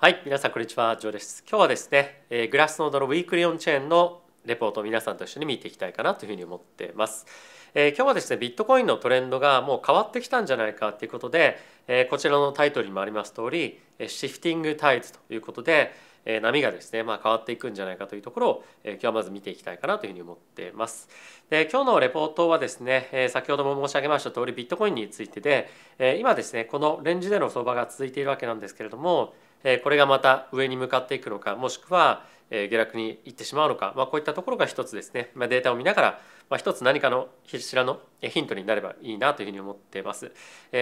はい皆さんこんにちはジョーです今日はですね、えー、グラスノードのウィークリーオンチェーンのレポートを皆さんと一緒に見ていきたいかなというふうに思ってます、えー、今日はですねビットコインのトレンドがもう変わってきたんじゃないかということで、えー、こちらのタイトルにもあります通りシフティングタイズということで、え波がですね、まあ、変わっていくんじゃないかというところを、え今日はまず見ていきたいかなというふうに思ってます。で今日のレポートはですね、え先ほども申し上げました通りビットコインについてで、え今ですねこのレンジでの相場が続いているわけなんですけれどもこれがまた上に向かっていくのかもしくは下落に行ってしまうのか、まあ、こういったところが一つですね、まあ、データを見ながら、まあ、一つ何かの必死らのヒントになればいいなというふうに思っています。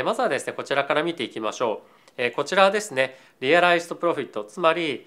まずはですねこちらから見ていきましょう。こちらですねリアライストプロフィットつまり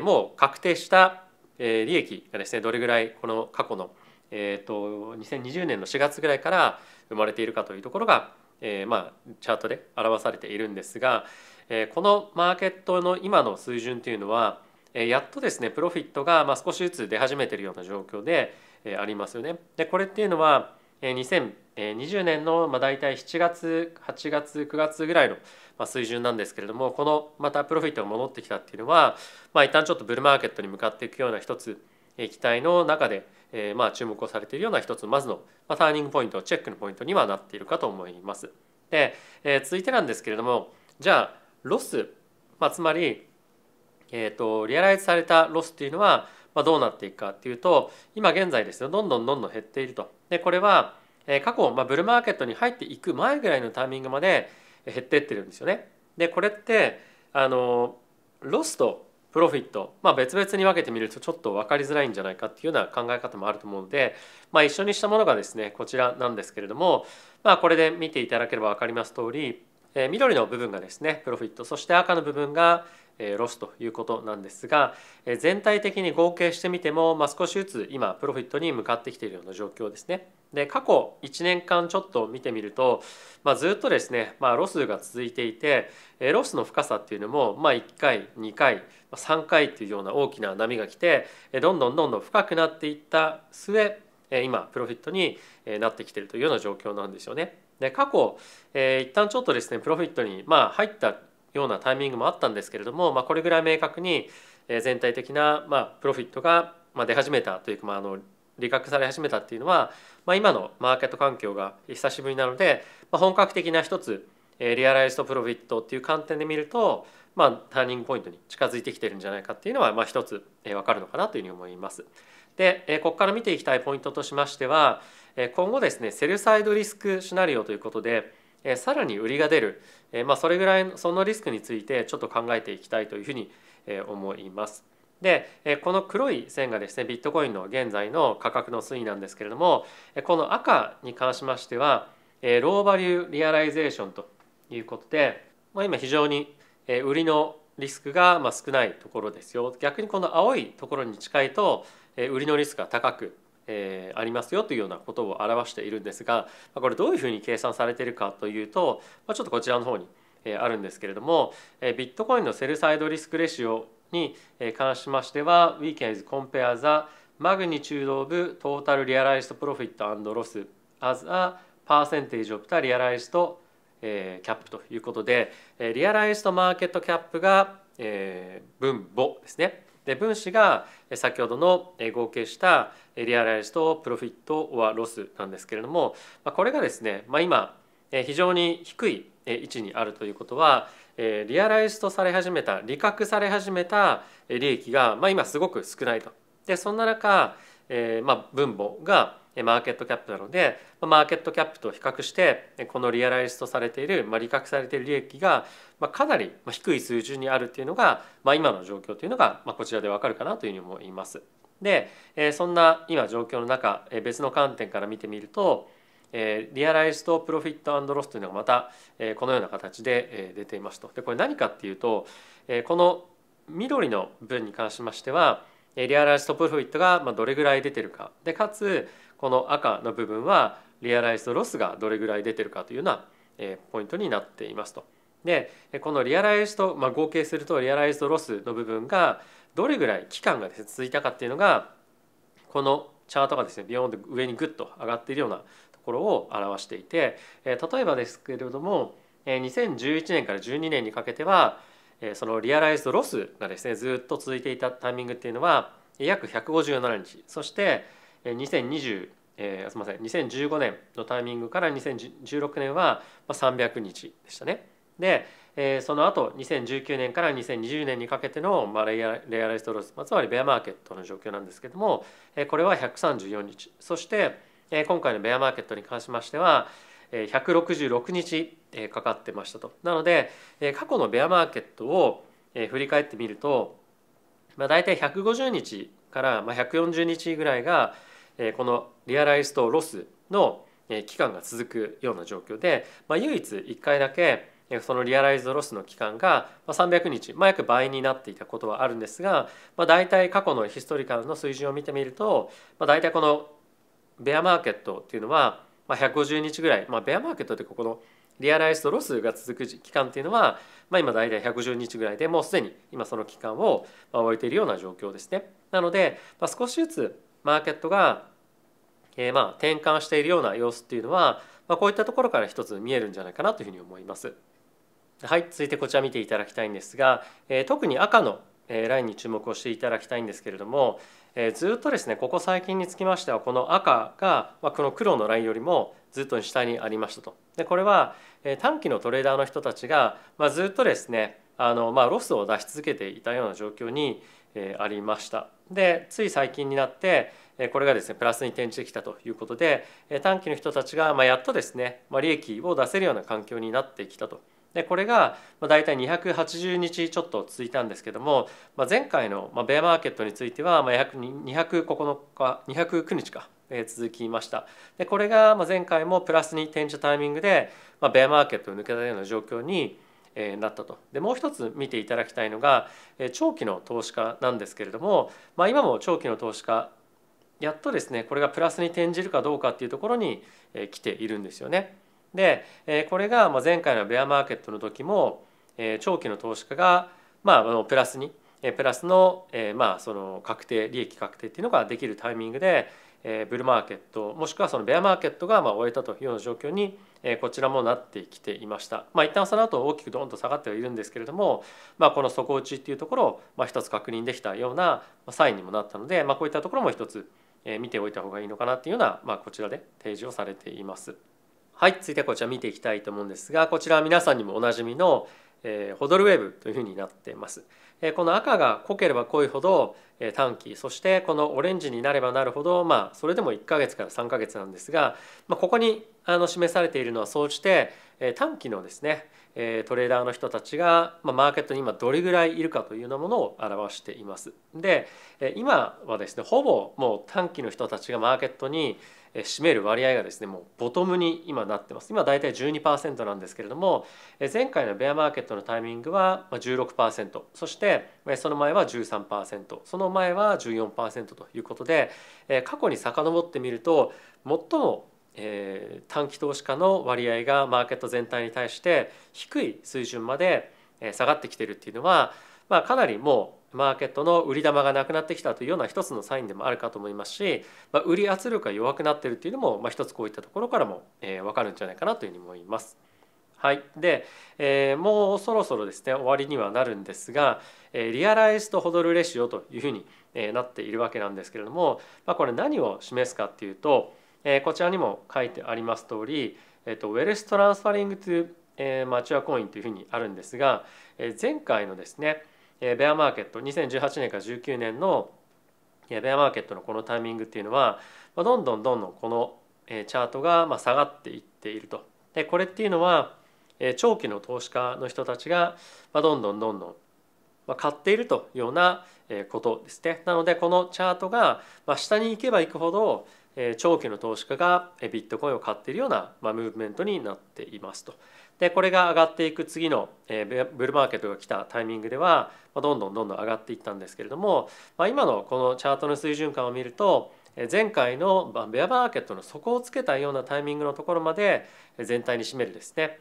もう確定した利益がですねどれぐらいこの過去のえーと、と2020年の4月ぐらいから生まれているかというところがえー、まあ、チャートで表されているんですが、えー、このマーケットの今の水準というのは、えー、やっとですねプロフィットが、まあ、少しずつ出始めているような状況で、えー、ありますよね。でこれっていうのは、えー、2020年の、まあ、大体7月8月9月ぐらいの、まあ、水準なんですけれどもこのまたプロフィットが戻ってきたっていうのは、まあ、一旦ちょっとブルーマーケットに向かっていくような一つ期待の中でえー、まあ注目をされているような一つまずの、まあ、ターニングポイントチェックのポイントにはなっているかと思います。で、えー、続いてなんですけれどもじゃあロス、まあ、つまり、えーと、リアライズされたロスっていうのは、まあ、どうなっていくかっていうと今現在ですよどんどんどんどん減っていると。でこれは、えー、過去、まあ、ブルーマーケットに入っていく前ぐらいのタイミングまで減っていってるんですよね。でこれってあのロスとプロフィット、まあ、別々に分けてみるとちょっと分かりづらいんじゃないかっていうような考え方もあると思うので、まあ、一緒にしたものがですねこちらなんですけれども、まあ、これで見ていただければ分かります通り、えー、緑の部分がですねプロフィットそして赤の部分がロスということなんですが全体的に合計してみても、まあ、少しずつ今プロフィットに向かってきているような状況ですね。で過去1年間ちょっと見てみると、まあ、ずっとですね、まあ、ロスが続いていてロスの深さっていうのも、まあ、1回2回3回というような大きな波が来てどんどんどんどん深くなっていった末今プロフィットになってきてるというような状況なんですよね。で過去、えー、一旦ちょっとですねプロフィットに、まあ、入ったようなタイミングもあったんですけれども、まあ、これぐらい明確に全体的な、まあ、プロフィットが出始めたというか、まあ、あの利確され始めたっていうのは、まあ、今のマーケット環境が久しぶりなので、まあ、本格的な一つリアライズドプロフィットっていう観点で見ると、まあ、ターニングポイントに近づいてきてるんじゃないかっていうのは、まあ、一つ分かるのかなというふうに思います。でここから見ていきたいポイントとしましては今後ですねセルサイドリスクシナリオということでえさらに売りが出る、えまあ、それぐらいそのリスクについてちょっと考えていきたいというふうに、え思います。でこの黒い線がですねビットコインの現在の価格の推移なんですけれどもこの赤に関しましてはローバリューリアライゼーションということで、まあ、今非常に売りのリスクが少ないところですよ逆にこの青いところに近いと売りのリスクが高くえー、ありますよというようなことを表しているんですがこれどういうふうに計算されているかというと、まあ、ちょっとこちらの方にあるんですけれどもビットコインのセルサイドリスクレシオに関しましては We can compare the magnitude of total realized profit and loss as a percentage of the realized cap ということで、えー、リアライズドマーケットキャップが、えー、分母ですね、で分子が先ほどの合計したリアライズとプロフィットはロスなんですけれどもこれがですね、まあ、今非常に低い位置にあるということはリアライズとされ始めた利確され始めた利益が、まあ、今すごく少ないと。でそんな中、えまあ、分母がマーケットキャップなのでマーケットキャップと比較してこのリアライズとされている、まあ、利確されている利益がかなり低い水準にあるというのが、まあ、今の状況というのが、まこちらでわかるかなというふうに思います。でそんな今状況の中別の観点から見てみるとリアライズとプロフィットロスというのがまたこのような形で出ていますと。でこれ何かっていうとこの緑の分に関しましてはリアライズとプロフィットがどれぐらい出てるかでかつこの赤の部分はリアライズドロスがどれぐらい出てるかというようなポイントになっていますと。でこのリアライズと、まあ、合計するとリアライズドロスの部分がどれぐらい期間が続いたかっていうのがこのチャートがですねビヨンと上にグッと上がっているようなところを表していて例えばですけれども2011年から12年にかけてはそのリアライズドロスがですねずっと続いていたタイミングっていうのは約157日そして2020えー、すみません2015年のタイミングから2016年は300日でしたね。で、えー、その後2019年から2020年にかけての、まあ、レイヤレイヤレストロス、まあ、つまりベアマーケットの状況なんですけども、えー、これは134日そして、えー、今回のベアマーケットに関しましては166日かかってましたと。なので過去のベアマーケットを振り返ってみると、まあ、大体150日から140日ぐらいがこのリアライズとロスの期間が続くような状況で、まあ、唯一1回だけそのリアライズロスの期間が300日、まあ、約倍になっていたことはあるんですが、まあ、大体過去のヒストリカルの水準を見てみると、まあ、大体このベアマーケットっていうのは150日ぐらい、まあ、ベアマーケットってここのリアライズとロスが続く期間っていうのは、まあ、今大体1 5 0日ぐらいでもうすでに今その期間を終えているような状況ですね。なので、まあ、少しずつマーケットが、えー、まあ転換しているような様子っていうのは、まあ、こういったところから一つ見えるんじゃないかなというふうに思います。はい続いてこちら見ていただきたいんですが、えー、特に赤のラインに注目をしていただきたいんですけれども、えー、ずっとですねここ最近につきましてはこの赤が、まあ、この黒のラインよりもずっと下にありましたと。でこれは、えー、短期のトレーダーの人たちが、まあ、ずっとですねあの、まあ、ロスを出し続けていたような状況に、ありましたでつい最近になってこれがですねプラスに転じてきたということで短期の人たちがやっとですね利益を出せるような環境になってきたとでこれが大体280日ちょっと続いたんですけども、まあ、前回のベアマーケットについては209日209日か続きましたでこれが前回もプラスに転じたタイミングでベアマーケットを抜けたような状況になったとでもう一つ見ていただきたいのが長期の投資家なんですけれども、まあ、今も長期の投資家やっとですねこれがプラスに転じるかどうかっていうところに来ているんですよね。でこれが前回のベアマーケットの時も長期の投資家がまあプラスにプラスのまあその確定利益確定っていうのができるタイミングでえブルーマーケットもしくはそのベアマーケットがま終えたというような状況に、えこちらもなってきていました、まあ、一旦その後大きくドーンと下がってはいるんですけれども、まあ、この底打ちっていうところを、ま一つ確認できたようなサインにもなったので、まあ、こういったところも一つ見ておいた方がいいのかなっていうような、まあ、こちらで提示をされています。はい続いてこちら見ていきたいと思うんですがこちらは皆さんにもおなじみのえホドルウェーブというふうになっています。えこの赤が濃ければ濃いほど、え短期そしてこのオレンジになればなるほど、まあ、それでも1ヶ月から3ヶ月なんですが、まあ、ここにあの示されているのは総じて、え短期のですねえトレーダーの人たちが、まマーケットに今どれぐらいいるかというようなものを表しています。で、え今はですねほぼもう短期の人たちがマーケットに占める割合がですねもうボトムに今なってます今大体12%なんですけれども前回のベアマーケットのタイミングは16%そしてその前は13%その前は14%ということで過去に遡ってみると最もえー、短期投資家の割合がマーケット全体に対して低い水準まで下がってきてるっていうのは、まあ、かなりもうマーケットの売り玉がなくなってきたというような一つのサインでもあるかと思いますし、まあ、売り圧力が弱くなってるっていうのも、まあ、一つこういったところからも、えー、分かるんじゃないかなというふうに思います。はい、で、えー、もうそろそろですね終わりにはなるんですが、えー、リアライズとホドルレシオというふうになっているわけなんですけれども、まあ、これ何を示すかっていうと、えこちらにも書いてあります通り、えー、とウェルストランスファリングツー、えマチュアコインというふうにあるんですが、え前回のですね、えベアマーケット2018年から19年のベアマーケットのこのタイミングっていうのは、まどんどんどんどんこのチャートがま下がっていっていると。でこれっていうのは長期の投資家の人たちがどんどんどんどん買っているというようなことですね。なのでこのチャートが下に行けば行くほど長期の投資家がビットコインを買っているような、まあ、ムーブメントになっていますと。でこれが上がっていく次のブルマーケットが来たタイミングではどんどんどんどん上がっていったんですけれども、まあ、今のこのチャートの水準感を見ると前回のベアマーケットの底をつけたようなタイミングのところまで全体に占めるですね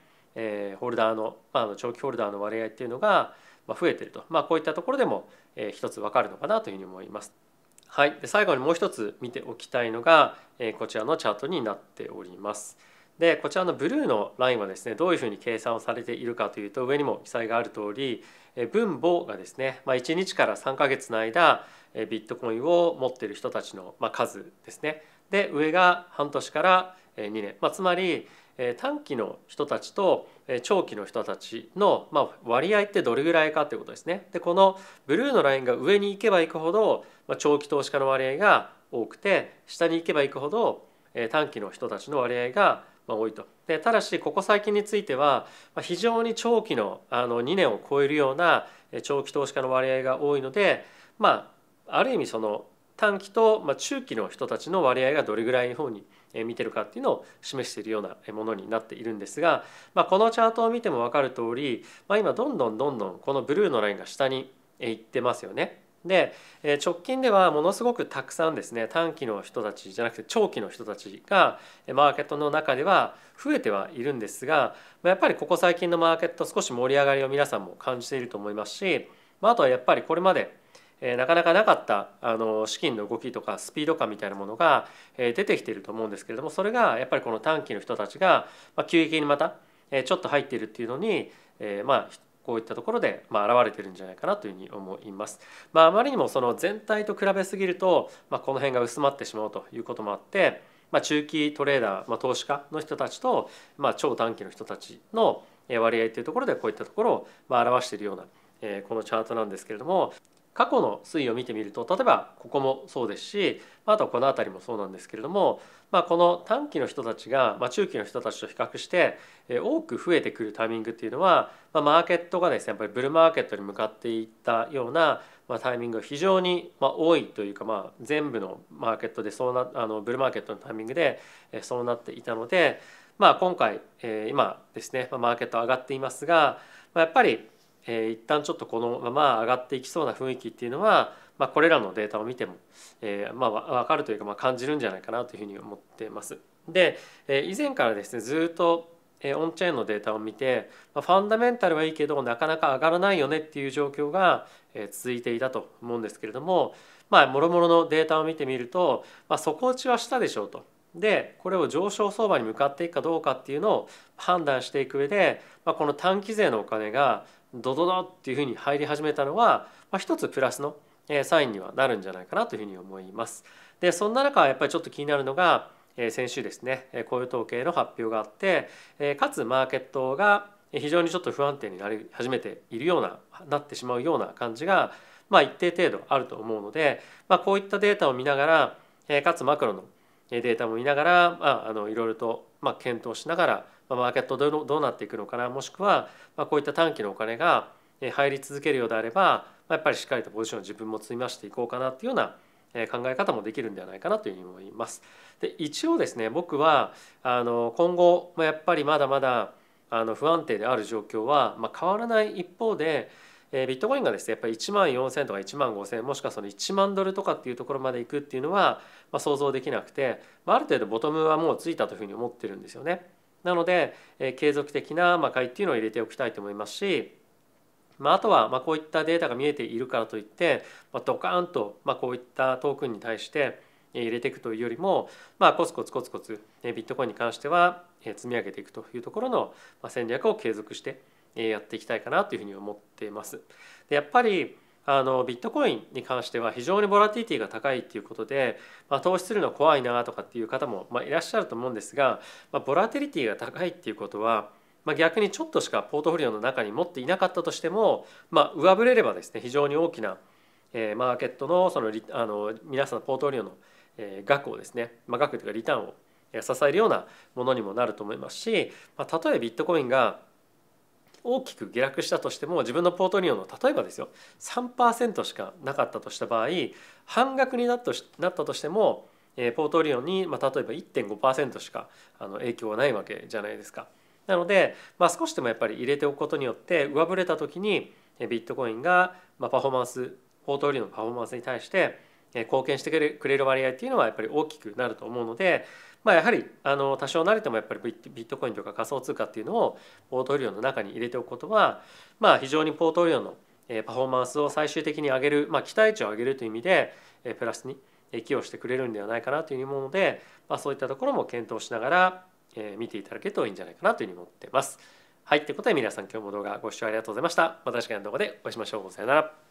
ホルダーの、まあ、長期ホルダーの割合っていうのが増えてると、まあ、こういったところでも一つ分かるのかなというふうに思います。はい、で最後にもう一つ見ておきたいのが、えー、こちらのチャートになっております。でこちらのブルーのラインはですねどういうふうに計算をされているかというと上にも記載がある通り分母がですね、まあ、1日から3ヶ月の間ビットコインを持っている人たちの数ですねで上が半年から2年、まあ、つまり短期の人たちと長期の人たちの割合ってどれぐらいかということですね。でこのブルーのラインが上に行けば行くほど長期投資家の割合が多くて下に行けば行くほど短期の人たちの割合が多いと。でただしここ最近については非常に長期のあの2年を超えるような長期投資家の割合が多いのでまあある意味その短期と中期の人たちの割合がどれぐらいの方に見てるかっていうのを示しているようなものになっているんですが、まあ、このチャートを見ても分かる通り、まあ、今どんどんどんどんこのブルーのラインが下にいってますよね。で直近ではものすごくたくさんですね短期の人たちじゃなくて長期の人たちがマーケットの中では増えてはいるんですがやっぱりここ最近のマーケット少し盛り上がりを皆さんも感じていると思いますしあとはやっぱりこれまでなかなかなかったあの資金の動きとかスピード感みたいなものが出てきていると思うんですけれどもそれがやっぱりこの短期の人たちが急激にまたちょっと入っているっていうのにまあこういったところでまあ現れてるんじゃないかなというふうに思います。まあ、あまりにもその全体と比べすぎると、まあ、この辺が薄まってしまうということもあって、まあ、中期トレーダー、まあ、投資家の人たちと、まあ、超短期の人たちの割合というところでこういったところをま表しているような、えー、このチャートなんですけれども過去の推移を見てみると例えばここもそうですしあとはこの辺りもそうなんですけれども、まあ、この短期の人たちが、まあ、中期の人たちと比較して多く増えてくるタイミングっていうのは、まあ、マーケットがですねやっぱりブルーマーケットに向かっていったような、まあ、タイミングが非常に、まあ、多いというか、まあ、全部のマーケットでそうなあのブルーマーケットのタイミングでそうなっていたので、まあ、今回、え今ですねマーケット上がっていますが、まあ、やっぱりえー、一旦ちょっとこのまま上がっていきそうな雰囲気っていうのは、まあ、これらのデータを見ても、えーまあ、分かるというか、まあ、感じるんじゃないかなというふうに思ってます。で、えー、以前からですねずっと、えー、オンチェーンのデータを見て、まあ、ファンダメンタルはいいけどなかなか上がらないよねっていう状況が、えー、続いていたと思うんですけれどもまあもろもろのデータを見てみると、まあ、底打ちはしたでしょうと。でこれを上昇相場に向かっていくかどうかっていうのを判断していく上で、まあ、この短期税のお金がドドドっていうふうに入り始めたのは、まあ、一つプラスのサインにはなるんじゃないかなというふうに思います。でそんな中やっぱりちょっと気になるのが先週ですね雇用統計の発表があってかつマーケットが非常にちょっと不安定になり始めているようななってしまうような感じが、まあ、一定程度あると思うので、まあ、こういったデータを見ながらかつマクロのデータも見ながら、まあ、あのいろいろと、まあ、検討しながらマーケットどうどうなっていくのかなもしくはまこういった短期のお金が入り続けるようであればやっぱりしっかりとポジションを自分も積み増していこうかなっていうような考え方もできるんではないかなというふうに思います。で一応ですね僕はあの今後もやっぱりまだまだあの不安定である状況は、ま変わらない一方でビットコインがですねやっぱり1万4,000とか1万5,000もしくはその1万ドルとかっていうところまでいくっていうのは、ま想像できなくて、まあ、る程度ボトムはもうついたというふうに思ってるんですよね。なので、え継続的な買いっていうのを入れておきたいと思いますし、まあ、あとは、まこういったデータが見えているからといって、まドカーンと、まこういったトークンに対して入れていくというよりも、まコツコツコツコツビットコインに関しては積み上げていくというところの戦略を継続してやっていきたいかなというふうに思っています。でやっぱりあのビットコインに関しては非常にボラティティが高いということで、まあ、投資するの怖いなとかっていう方も、まあ、いらっしゃると思うんですが、まあ、ボラティリティが高いっていうことは、まあ、逆にちょっとしかポートフォリオの中に持っていなかったとしても、まあ、上振れればですね非常に大きな、えー、マーケットのそのあの皆さんのポートフォリオの、えー、額をですね、まあ、額というかリターンを支えるようなものにもなると思いますし、まあ、たとえビットコインが大きく下落したとしても自分のポートリオの例えばですよ3%しかなかったとした場合半額になったとしてもポートリオに、まあ、例えば1.5%しかあの影響はないわけじゃないですか。なので、まあ、少しでもやっぱり入れておくことによって上振れた時にビットコインが、まあ、パフォーマンスポートリオのパフォーマンスに対して貢献してくれる割合っていうのはやっぱり大きくなると思うので、まあ、やはりあの多少なりともやっぱりビットコインとか仮想通貨っていうのをポートフォリオの中に入れておくことは、まあ、非常にポートフォリオのパフォーマンスを最終的に上げる、まあ、期待値を上げるという意味でプラスに寄与してくれるんではないかなというふうに思うので、まあ、そういったところも検討しながら見ていただけるといいんじゃないかなというふうに思ってます。はい、ということで皆さん今日も動画ご視聴ありがとうございました。また次回の動画でお会いしましょう。さよなら。